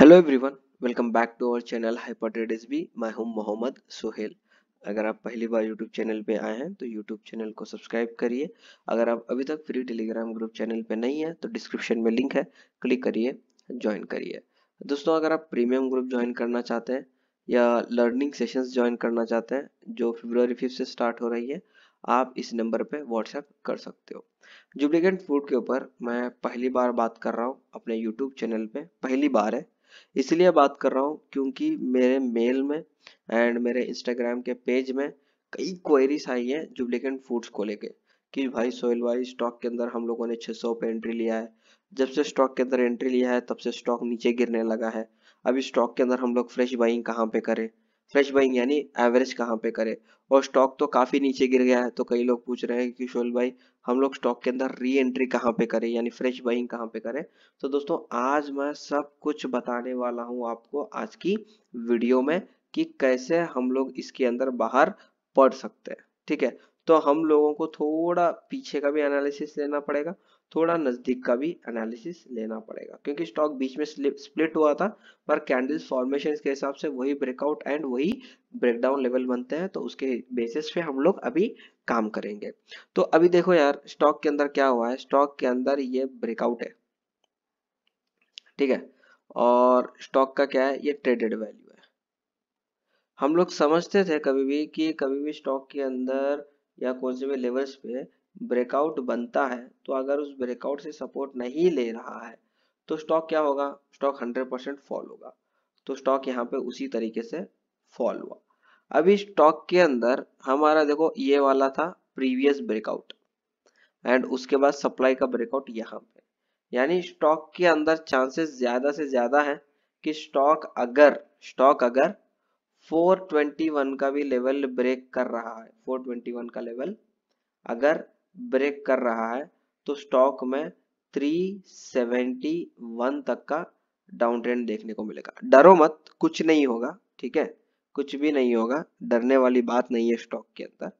hello everyone welcome back to our channel hyper trade S B my home Mohammad Suhail अगर आप पहली बार YouTube channel पे आए हैं तो यूट्यूब चैनल को सब्सक्राइब करिए अगर आप अभी तक फ्री टेलीग्राम ग्रुप चैनल पे नहीं तो है तो डिस्क्रिप्शन में लिंक है क्लिक करिए ज्वाइन करिए दोस्तों अगर आप प्रीमियम ग्रुप ज्वाइन करना चाहते हैं या लर्निंग सेशंस ज्वाइन करना चाहते हैं जो फेब्रुवरी फिफ्थ से स्टार्ट हो रही है आप इस नंबर पे व्हाट्सएप कर सकते हो जुब्लिकेंट फूड के ऊपर मैं पहली बार बात कर रहा हूँ अपने यूट्यूब चैनल पे पहली बार है इसलिए बात कर रहा हूँ क्योंकि मेरे मेल में एंड मेरे इंस्टाग्राम के पेज में कई क्वेरीज आई हैं जुबलिकेंट फूड्स को लेके कि भाई सोयल भाई स्टॉक के अंदर हम लोगों ने 600 पे एंट्री लिया है जब से स्टॉक के अंदर एंट्री लिया है तब से स्टॉक नीचे गिरने लगा है अभी स्टॉक के अंदर हम लोग फ्रेश बाइंग कहाँ पे करें फ्रेश बाइंग यानी एवरेज कहाँ पे करें और स्टॉक तो काफी नीचे गिर गया है तो कई लोग पूछ रहे हैं कि शोल भाई हम लोग स्टॉक के अंदर री एंट्री कहाँ पे करें यानी फ्रेश बाइंग कहाँ पे करें तो दोस्तों आज मैं सब कुछ बताने वाला हूँ आपको आज की वीडियो में कि कैसे हम लोग इसके अंदर बाहर पढ़ सकते हैं ठीक है तो हम लोगों को थोड़ा पीछे का भी एनालिसिस लेना पड़ेगा थोड़ा नजदीक का भी एनालिसिस लेना पड़ेगा क्योंकि स्टॉक बीच में स्प्लिट हुआ था पर कैंडल फॉर्मेशन के हिसाब से वही ब्रेकआउट एंड वही ब्रेकडाउन लेवल बनते हैं तो उसके बेसिस पे हम लोग अभी काम करेंगे तो अभी देखो यार स्टॉक के अंदर क्या हुआ है स्टॉक के अंदर ये ब्रेकआउट है ठीक है और स्टॉक का क्या है ये ट्रेडेड वैल्यू है हम लोग समझते थे कभी भी कि कभी भी स्टॉक के अंदर या कौन से भी लेवल्स पे ब्रेकआउट बनता है तो अगर उस ब्रेकआउट से सपोर्ट नहीं ले रहा है तो स्टॉक क्या होगा स्टॉक 100 परसेंट फॉल होगा तो स्टॉक यहाँ पे उसी तरीके से फॉल हुआ अभी स्टॉक के अंदर हमारा देखो ये वाला था प्रीवियस ब्रेकआउट एंड उसके बाद सप्लाई का ब्रेकआउट यहाँ पे यानी स्टॉक के अंदर चांसेस ज्यादा से ज्यादा है कि स्टॉक अगर स्टॉक अगर 421 का भी लेवल ब्रेक कर रहा है 421 का लेवल अगर ब्रेक कर रहा है तो स्टॉक में 371 तक का डाउन ट्रेंड देखने को मिलेगा डरो मत कुछ नहीं होगा ठीक है कुछ भी नहीं होगा डरने वाली बात नहीं है स्टॉक के अंदर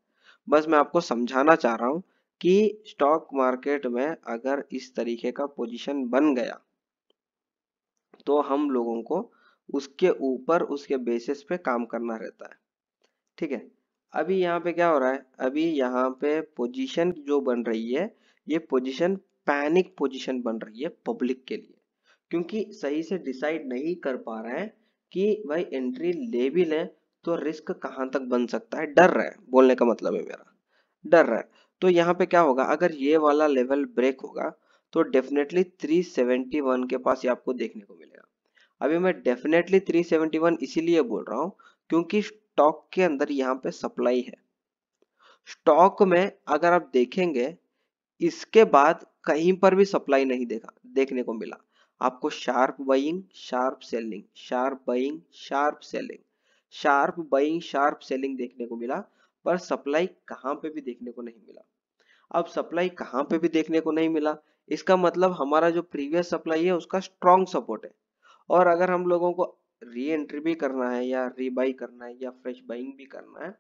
बस मैं आपको समझाना चाह रहा हूं कि स्टॉक मार्केट में अगर इस तरीके का पोजीशन बन गया तो हम लोगों को उसके ऊपर उसके बेसिस पे काम करना रहता है ठीक है अभी यहाँ पे क्या हो रहा है अभी यहाँ पे पोजीशन जो बन रही है ये पोजीशन पैनिक पोजीशन बन रही है पब्लिक के लिए क्योंकि सही से डिसाइड नहीं कर पा रहे हैं कि भाई एंट्री भी लें तो रिस्क कहाँ तक बन सकता है डर रहा है बोलने का मतलब है मेरा डर रहा है तो यहाँ पे क्या होगा अगर ये वाला लेवल ब्रेक होगा तो डेफिनेटली थ्री के पास ये आपको देखने को मिलेगा अभी मैं डेफिनेटली 371 इसीलिए बोल रहा हूँ क्योंकि स्टॉक के अंदर यहाँ पे सप्लाई है स्टॉक में अगर आप देखेंगे इसके बाद कहीं पर भी सप्लाई नहीं देखा देखने को मिला आपको sharp buying sharp selling sharp buying sharp selling sharp buying sharp selling देखने को मिला पर सप्लाई कहाँ पे भी देखने को नहीं मिला अब सप्लाई कहाँ पे भी देखने को नहीं मिला इसका मतलब हमारा जो प्रीवियस सप्लाई है उसका स्ट्रॉन्ग सपोर्ट है और अगर हम लोगों को रीएंट्री भी करना है या रीबाई करना है या फ्रेश बाइंग भी करना है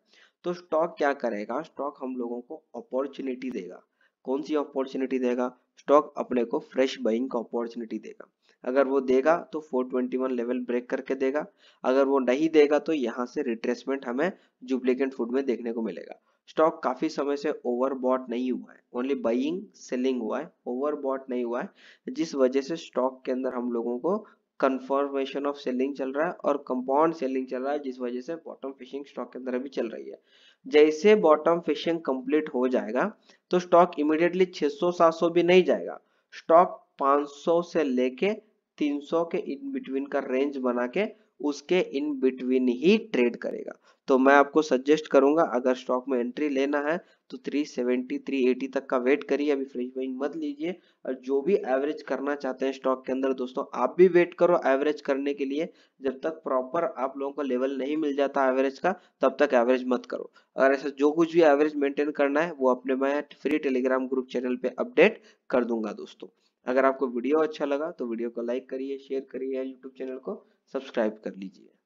तो स्टॉक क्या करेगा स्टॉक हम लोगों को अपॉर्चुनिटी देगा कौन सी अपॉर्चुनिटी देगा स्टॉक अपने को फ्रेश बाइंग का अपॉर्चुनिटी देगा अगर वो देगा तो 421 लेवल ब्रेक करके देगा अगर वो नहीं देगा तो यहाँ से रिट्रेसमेंट हमें जुप्लीकेंट फूड में देखने को मिलेगा स्टॉक काफी समय से ओवरबॉट नहीं हुआ है ओनली बाइंग सेलिंग हुआ है ओवरबॉट नहीं हुआ है जिस वजह से स्टॉक के अंदर हम लोगों को कन्फर्मेशन ऑफ सेलिंग चल रहा है और कंपाउंड सेलिंग चल रहा है जिस वजह से बॉटम फिशिंग स्टॉक के अंदर अभी चल रही है जैसे बॉटम फिशिंग कंप्लीट हो जाएगा तो स्टॉक इमिडिएटली 600-700 भी नहीं जाएगा स्टॉक 500 से लेके 300 के इन बिटवीन का रेंज बना के उसके इन बिटवीन ही ट्रेड करेगा तो मैं आपको सजेस्ट करूंगा अगर स्टॉक में एंट्री लेना है तो 370 380 तक का वेट करिए अभी फ्रेश बाइंग मत लीजिए और जो भी एवरेज करना चाहते हैं स्टॉक के अंदर दोस्तों आप भी वेट करो एवरेज करने के लिए जब तक प्रॉपर आप लोगों को लेवल नहीं मिल जाता एवरेज का तब तक एवरेज मत करो अगर ऐसा जो कुछ भी एवरेज मेंटेन करना है वो अपने मैं फ्री टेलीग्राम ग्रुप चैनल पे अपडेट कर दूंगा दोस्तों अगर आपको वीडियो अच्छा लगा तो वीडियो को लाइक करिए शेयर करिए यूट्यूब चैनल को सब्सक्राइब कर लीजिए